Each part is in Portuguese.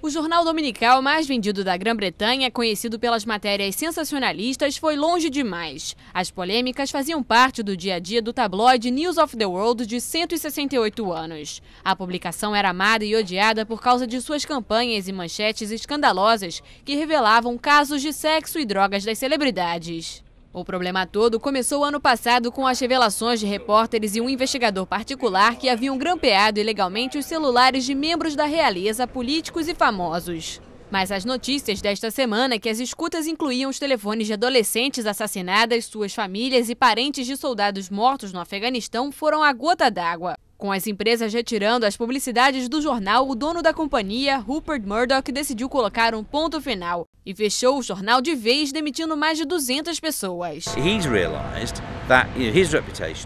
O jornal dominical mais vendido da Grã-Bretanha, conhecido pelas matérias sensacionalistas, foi longe demais. As polêmicas faziam parte do dia a dia do tabloide News of the World de 168 anos. A publicação era amada e odiada por causa de suas campanhas e manchetes escandalosas que revelavam casos de sexo e drogas das celebridades. O problema todo começou ano passado com as revelações de repórteres e um investigador particular que haviam grampeado ilegalmente os celulares de membros da realeza, políticos e famosos. Mas as notícias desta semana é que as escutas incluíam os telefones de adolescentes assassinadas, suas famílias e parentes de soldados mortos no Afeganistão foram a gota d'água. Com as empresas retirando as publicidades do jornal, o dono da companhia, Rupert Murdoch, decidiu colocar um ponto final e fechou o jornal de vez, demitindo mais de 200 pessoas.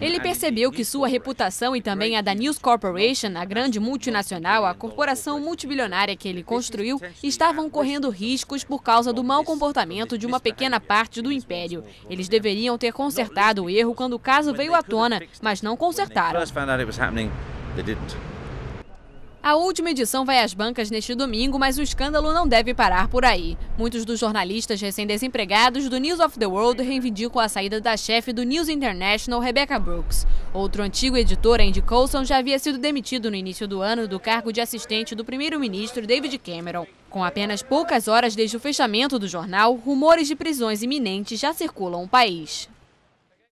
Ele percebeu que sua reputação e também a da News Corporation, a grande multinacional, a corporação multibilionária que ele construiu, estavam correndo riscos por causa do mau comportamento de uma pequena parte do império. Eles deveriam ter consertado o erro quando o caso veio à tona, mas não consertaram morning, they didn't. A última edição vai às bancas neste domingo, mas o escândalo não deve parar por aí. Muitos dos jornalistas recém-desempregados do News of the World reivindicam a saída da chefe do News International, Rebecca Brooks. Outro antigo editor, Andy Coulson, já havia sido demitido no início do ano do cargo de assistente do primeiro-ministro David Cameron. Com apenas poucas horas desde o fechamento do jornal, rumores de prisões iminentes já circulam o país.